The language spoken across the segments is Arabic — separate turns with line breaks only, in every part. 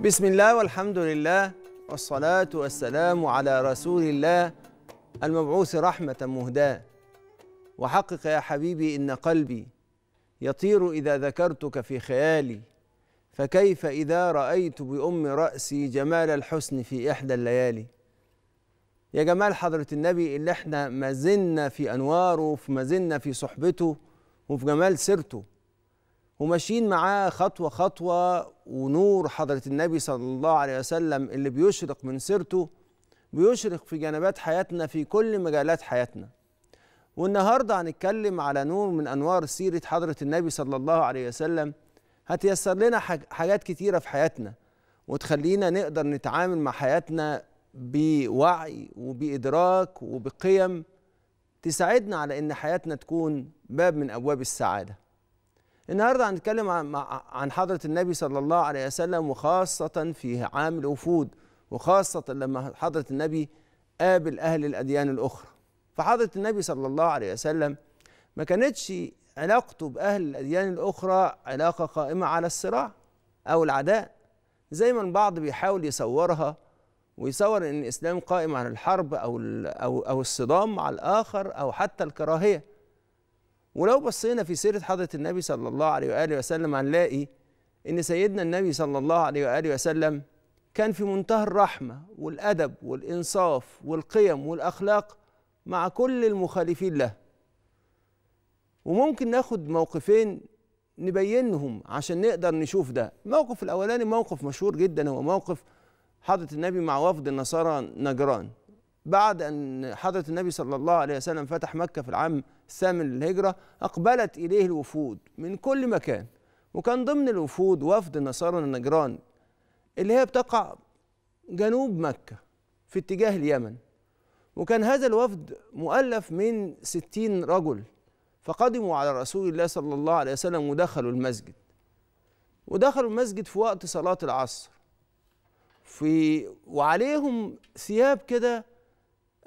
بسم الله والحمد لله والصلاة والسلام على رسول الله المبعوث رحمة مهداة وحقق يا حبيبي إن قلبي يطير إذا ذكرتك في خيالي فكيف إذا رأيت بأم رأسي جمال الحسن في إحدى الليالي يا جمال حضرة النبي اللي احنا ما زلنا في أنواره وما زلنا في صحبته وفي جمال سيرته وماشيين معاه خطوة خطوة ونور حضرة النبي صلى الله عليه وسلم اللي بيشرق من سيرته بيشرق في جنبات حياتنا في كل مجالات حياتنا والنهاردة هنتكلم على نور من أنوار سيرة حضرة النبي صلى الله عليه وسلم هتيسر لنا حاجات كتيرة في حياتنا وتخلينا نقدر نتعامل مع حياتنا بوعي وبإدراك وبقيم تساعدنا على إن حياتنا تكون باب من أبواب السعادة النهارده هنتكلم عن عن حضره النبي صلى الله عليه وسلم وخاصه في عام الوفود وخاصه لما حضره النبي قابل اهل الاديان الاخرى فحضره النبي صلى الله عليه وسلم ما كانتش علاقته باهل الاديان الاخرى علاقه قائمه على الصراع او العداء زي ما البعض بيحاول يصورها ويصور ان الاسلام قائم على الحرب او او او الصدام مع الاخر او حتى الكراهيه ولو بصينا في سيره حضره النبي صلى الله عليه واله وسلم هنلاقي ان سيدنا النبي صلى الله عليه واله وسلم كان في منتهى الرحمه والادب والانصاف والقيم والاخلاق مع كل المخالفين له وممكن ناخد موقفين نبينهم عشان نقدر نشوف ده الموقف الاولاني موقف مشهور جدا هو موقف حضره النبي مع وفد النصارى نجران بعد ان حضره النبي صلى الله عليه وسلم فتح مكه في العام الثامن للهجرة أقبلت إليه الوفود من كل مكان وكان ضمن الوفود وفد نصارى النجران اللي هي بتقع جنوب مكة في اتجاه اليمن وكان هذا الوفد مؤلف من ستين رجل فقدموا على رسول الله صلى الله عليه وسلم ودخلوا المسجد ودخلوا المسجد في وقت صلاة العصر في وعليهم ثياب كده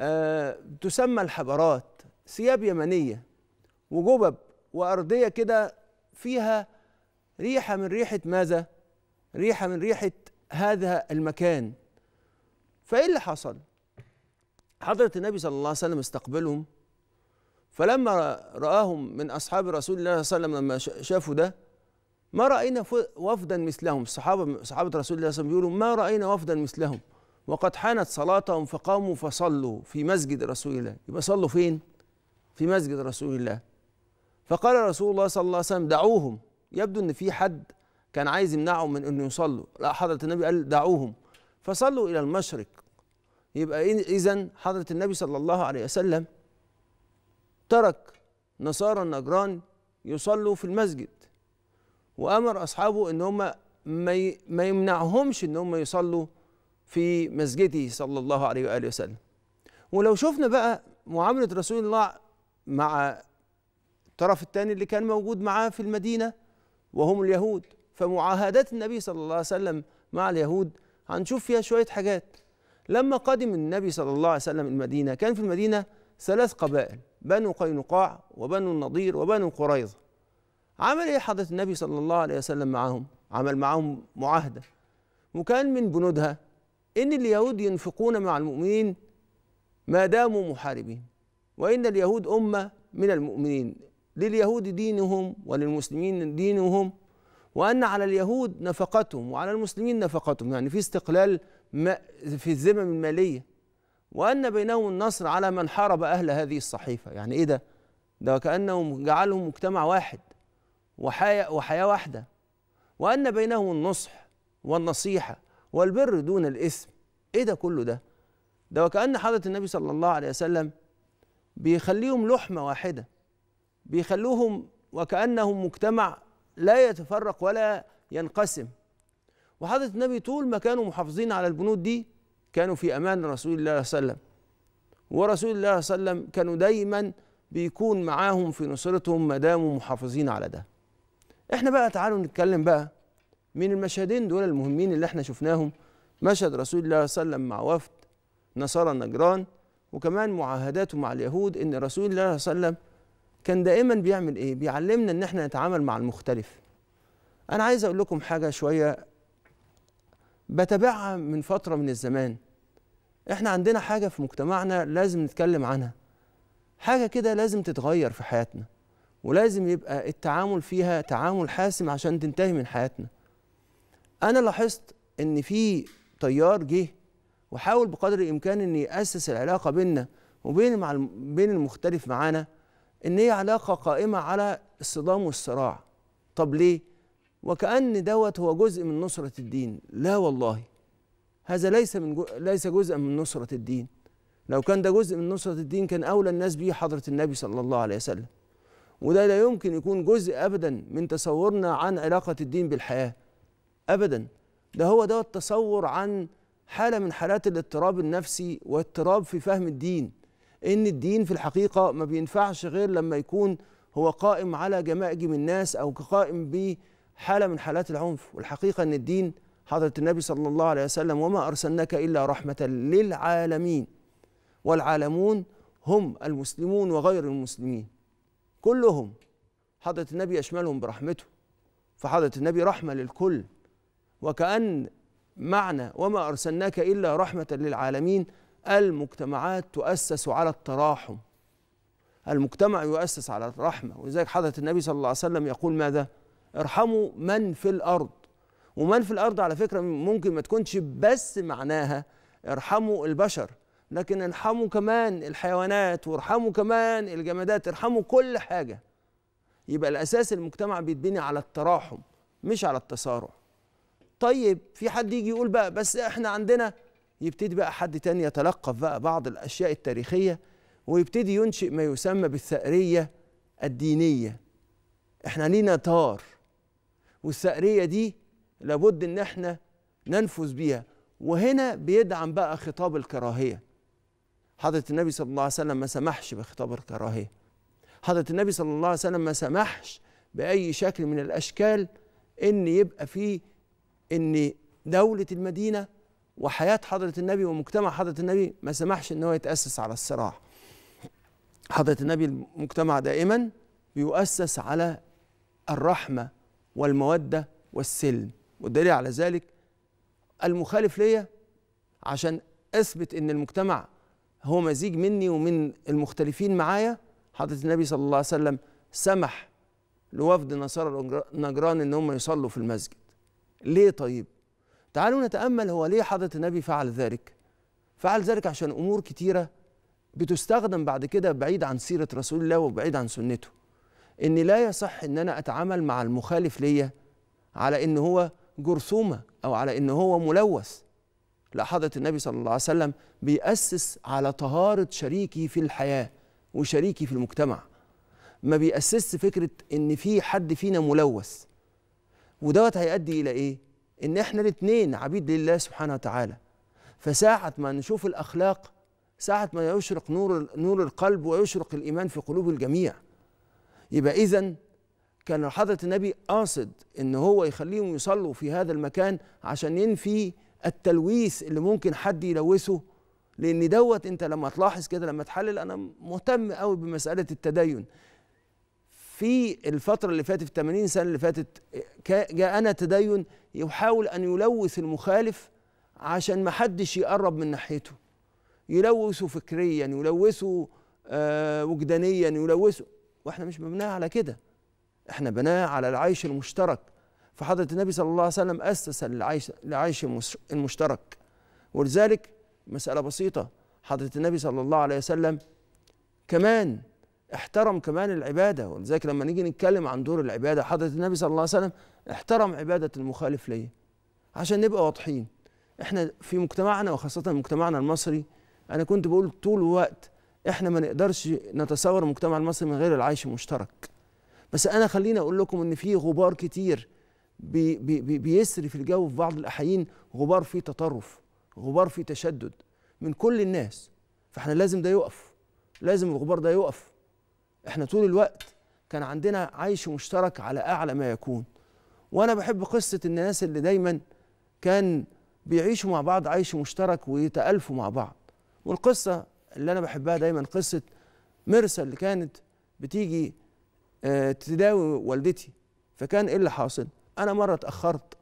آه تسمى الحبرات ثياب يمنيه وجبب وارضيه كده فيها ريحه من ريحه ماذا؟ ريحه من ريحه هذا المكان فايه اللي حصل؟ حضرة النبي صلى الله عليه وسلم استقبلهم فلما رآهم من أصحاب رسول الله صلى الله عليه وسلم لما شافوا ده ما رأينا وفدا مثلهم الصحابة صحابة رسول الله صلى الله عليه وسلم بيقولوا ما رأينا وفدا مثلهم وقد حانت صلاتهم فقاموا فصلوا في مسجد رسول الله يبقى صلوا فين؟ في مسجد رسول الله فقال رسول الله صلى الله عليه وسلم دعوهم يبدو ان في حد كان عايز يمنعهم من انه يصلوا لا حضره النبي قال دعوهم فصلوا الى المشرق يبقى اذا حضره النبي صلى الله عليه وسلم ترك نصارى النجران يصلوا في المسجد وامر اصحابه ان هم ما يمنعهمش ان هم يصلوا في مسجده صلى الله عليه واله وسلم ولو شفنا بقى معامله رسول الله مع الطرف الثاني اللي كان موجود معاه في المدينه وهم اليهود فمعاهدات النبي صلى الله عليه وسلم مع اليهود هنشوف فيها شويه حاجات لما قدم النبي صلى الله عليه وسلم المدينه كان في المدينه ثلاث قبائل بنو قينقاع وبنو النضير وبنو قريظه عمل ايه حضره النبي صلى الله عليه وسلم معاهم عمل معاهم معاهده وكان من بنودها ان اليهود ينفقون مع المؤمنين ما داموا محاربين وإن اليهود أمة من المؤمنين لليهود دينهم وللمسلمين دينهم وأن على اليهود نفقتهم وعلى المسلمين نفقتهم يعني في استقلال في الذمم المالية وأن بينهم النصر على من حارب أهل هذه الصحيفة يعني إيه ده؟ ده كأنهم جعلهم مجتمع واحد وحياة, وحياة واحدة وأن بينهم النصح والنصيحة والبر دون الإثم إيه ده كله ده؟ ده وكأن حضرة النبي صلى الله عليه وسلم بيخليهم لحمة واحدة بيخلوهم وكأنهم مجتمع لا يتفرق ولا ينقسم وحضرة النبي طول ما كانوا محافظين على البنود دي كانوا في أمان رسول الله صلى الله عليه وسلم ورسول الله صلى الله عليه وسلم كانوا دايما بيكون معاهم في نصرتهم ما داموا محافظين على ده احنا بقى تعالوا نتكلم بقى من المشهدين دول المهمين اللي احنا شفناهم مشهد رسول الله صلى الله عليه وسلم مع وفد نصارى نجران وكمان معاهداته مع اليهود ان رسول الله صلى الله عليه وسلم كان دائما بيعمل ايه بيعلمنا ان احنا نتعامل مع المختلف انا عايز اقول لكم حاجه شويه بتابعها من فتره من الزمان احنا عندنا حاجه في مجتمعنا لازم نتكلم عنها حاجه كده لازم تتغير في حياتنا ولازم يبقى التعامل فيها تعامل حاسم عشان تنتهي من حياتنا انا لاحظت ان في طيار جه واحاول بقدر الامكان اني اسس العلاقه بيننا وبين مع بين المختلف معانا ان هي علاقه قائمه على الصدام والصراع طب ليه وكأن دوت هو جزء من نصرة الدين لا والله هذا ليس من جو ليس جزءا من نصرة الدين لو كان ده جزء من نصرة الدين كان أولى الناس به حضرة النبي صلى الله عليه وسلم وده لا يمكن يكون جزء أبدا من تصورنا عن علاقة الدين بالحياة أبدا ده هو ده التصور عن حالة من حالات الاضطراب النفسي واضطراب في فهم الدين إن الدين في الحقيقة ما بينفعش غير لما يكون هو قائم على جماجم الناس أو قائم بحالة من حالات العنف والحقيقة إن الدين حضرة النبي صلى الله عليه وسلم وما أرسلناك إلا رحمة للعالمين والعالمون هم المسلمون وغير المسلمين كلهم حضرة النبي يشملهم برحمته فحضرة النبي رحمة للكل وكأن معنى وما أرسلناك إلا رحمة للعالمين المجتمعات تؤسس على التراحم المجتمع يؤسس على الرحمة ولذلك حضرة النبي صلى الله عليه وسلم يقول ماذا ارحموا من في الأرض ومن في الأرض على فكرة ممكن ما تكونش بس معناها ارحموا البشر لكن ارحموا كمان الحيوانات وارحموا كمان الجمادات ارحموا كل حاجة يبقى الأساس المجتمع بيتبني على التراحم مش على التصارع طيب في حد يجي يقول بقى بس احنا عندنا يبتدي بقى حد تاني يتلقف بقى بعض الاشياء التاريخيه ويبتدي ينشئ ما يسمى بالثأريه الدينيه احنا لينا تار والثأريه دي لابد ان احنا ننفذ بيها وهنا بيدعم بقى خطاب الكراهيه حضره النبي صلى الله عليه وسلم ما سمحش بخطاب الكراهيه حضره النبي صلى الله عليه وسلم ما سمحش باي شكل من الاشكال ان يبقى فيه ان دوله المدينه وحياه حضره النبي ومجتمع حضره النبي ما سمحش ان هو يتاسس على الصراع حضره النبي المجتمع دائما بيؤسس على الرحمه والموده والسلم والدليل على ذلك المخالف ليا عشان اثبت ان المجتمع هو مزيج مني ومن المختلفين معايا حضره النبي صلى الله عليه وسلم سمح لوفد نصارى نجران ان هم يصلوا في المسجد ليه طيب تعالوا نتامل هو ليه حضره النبي فعل ذلك فعل ذلك عشان امور كتيره بتستخدم بعد كده بعيد عن سيره رسول الله وبعيد عن سنته ان لا يصح ان انا اتعامل مع المخالف ليا على ان هو جرثومه او على ان هو ملوث لا حضره النبي صلى الله عليه وسلم بيأسس على طهاره شريكي في الحياه وشريكي في المجتمع ما بيأسسش فكره ان في حد فينا ملوث ودوت هيؤدي الى ايه ان احنا الاثنين عبيد لله سبحانه وتعالى فساعة ما نشوف الاخلاق ساعة ما يشرق نور نور القلب ويشرق الايمان في قلوب الجميع يبقى اذا كان حضرة النبي قاصد ان هو يخليهم يصلوا في هذا المكان عشان ينفي التلويث اللي ممكن حد يلوثه لان دوت انت لما تلاحظ كده لما تحلل انا مهتم قوي بمساله التدين في الفترة اللي فاتت 80 سنة اللي فاتت جاءنا تدين يحاول أن يلوث المخالف عشان ما حدش يقرب من ناحيته يلوثه فكريا يلوثه آه وجدانيا يلوثه واحنا مش مبناها على كده احنا بناها على العيش المشترك فحضرة النبي صلى الله عليه وسلم أسس العيش, العيش المشترك ولذلك مسألة بسيطة حضرة النبي صلى الله عليه وسلم كمان احترم كمان العباده ولذلك لما نيجي نتكلم عن دور العباده حضره النبي صلى الله عليه وسلم احترم عباده المخالف ليه عشان نبقى واضحين احنا في مجتمعنا وخاصه مجتمعنا المصري انا كنت بقول طول الوقت احنا ما نقدرش نتصور المجتمع المصري من غير العيش المشترك بس انا خليني اقول لكم ان في غبار كتير بي بي بيسري في الجو في بعض الاحيين غبار فيه تطرف غبار فيه تشدد من كل الناس فاحنا لازم ده يقف لازم الغبار ده يقف احنا طول الوقت كان عندنا عيش مشترك على اعلى ما يكون وانا بحب قصه الناس اللي دايما كان بيعيشوا مع بعض عيش مشترك ويتالفوا مع بعض والقصه اللي انا بحبها دايما قصه مرسى اللي كانت بتيجي آه، تداوي والدتي فكان ايه اللي حاصل انا مره اتاخرت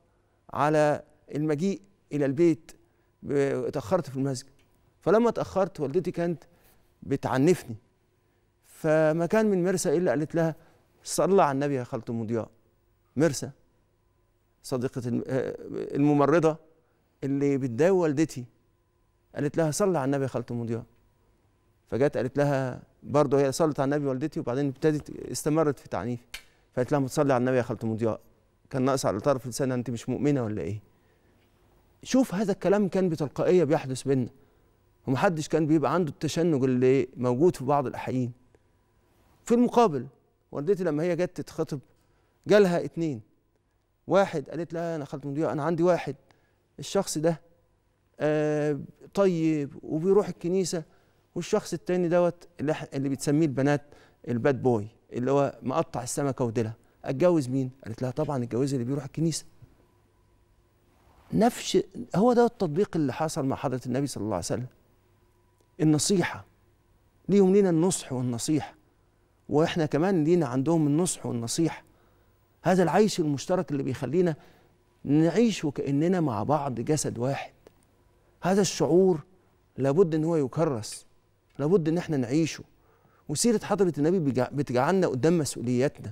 على المجيء الى البيت اتاخرت في المسجد فلما اتاخرت والدتي كانت بتعنفني فما كان من مرسى إلا قالت لها صلى على النبي يا خالته مضياء مرسى صديقة آه، الممرضة اللي بتداوي والدتي قالت لها صلى على النبي يا خالته مضياء فجت قالت لها برضه هي صلت على النبي والدتي وبعدين ابتدت استمرت في تعنيف فقالت لها متصلي على النبي يا خالته مضياء كان ناقص على طرف لسانها انت مش مؤمنة ولا ايه شوف هذا الكلام كان بتلقائية بيحدث بينا ومحدش كان بيبقى عنده التشنج اللي موجود في بعض الأحيين في المقابل والدتي لما هي جت تتخطب جالها اتنين واحد قالت لها انا خالة مدير انا عندي واحد الشخص ده آه طيب وبيروح الكنيسه والشخص التاني دوت اللي, اللي بتسميه البنات الباد بوي اللي هو مقطع السمكه وديلها اتجوز مين؟ قالت لها طبعا اتجوز اللي بيروح الكنيسه نفس هو ده التطبيق اللي حصل مع حضره النبي صلى الله عليه وسلم النصيحه ليهم لينا النصح والنصيحه واحنا كمان لينا عندهم النصح والنصيحه هذا العيش المشترك اللي بيخلينا نعيش وكاننا مع بعض جسد واحد هذا الشعور لابد ان هو يكرس لابد ان احنا نعيشه وسيره حضره النبي بتجعلنا قدام مسؤولياتنا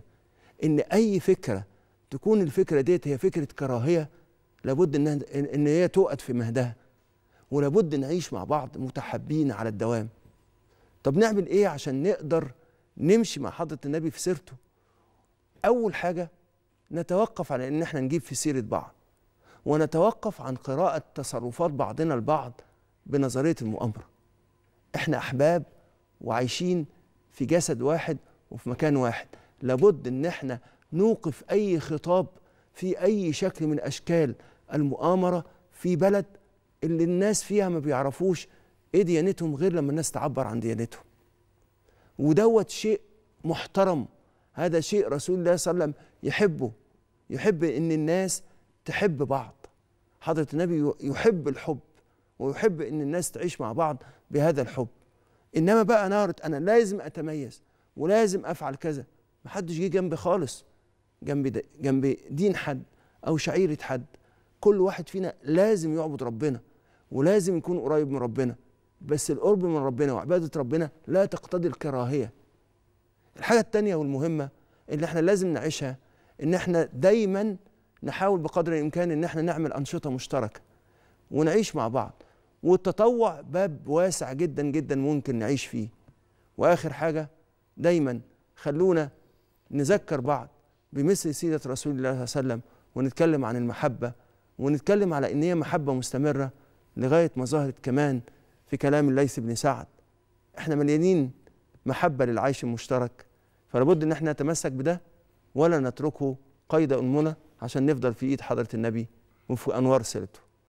ان اي فكره تكون الفكره ديت هي فكره كراهيه لابد ان ان هي تؤد في مهدها ولابد نعيش مع بعض متحابين على الدوام طب نعمل ايه عشان نقدر نمشي مع حضره النبي في سيرته اول حاجه نتوقف على ان احنا نجيب في سيره بعض ونتوقف عن قراءه تصرفات بعضنا البعض بنظريه المؤامره احنا احباب وعايشين في جسد واحد وفي مكان واحد لابد ان احنا نوقف اي خطاب في اي شكل من اشكال المؤامره في بلد اللي الناس فيها ما بيعرفوش ايه ديانتهم غير لما الناس تعبر عن ديانتهم ودوت شيء محترم هذا شيء رسول الله صلى الله عليه وسلم يحبه يحب ان الناس تحب بعض حضره النبي يحب الحب ويحب ان الناس تعيش مع بعض بهذا الحب انما بقى نارة انا لازم اتميز ولازم افعل كذا محدش جه جنبي خالص جنب جنب دين حد او شعيره حد كل واحد فينا لازم يعبد ربنا ولازم يكون قريب من ربنا بس القرب من ربنا وعباده ربنا لا تقتضي الكراهيه الحاجه التانية والمهمه اللي احنا لازم نعيشها ان احنا دايما نحاول بقدر الامكان ان احنا نعمل انشطه مشتركه ونعيش مع بعض والتطوع باب واسع جدا جدا ممكن نعيش فيه واخر حاجه دايما خلونا نذكر بعض بمثل سيدة رسول الله صلى الله عليه وسلم ونتكلم عن المحبه ونتكلم على ان هي محبه مستمره لغايه ما ظهرت كمان في كلام الليث بن سعد احنا مليانين محبه للعيش المشترك فلابد ان احنا نتمسك بده ولا نتركه قيد انمنا عشان نفضل في ايد حضره النبي وفي انوار سيرته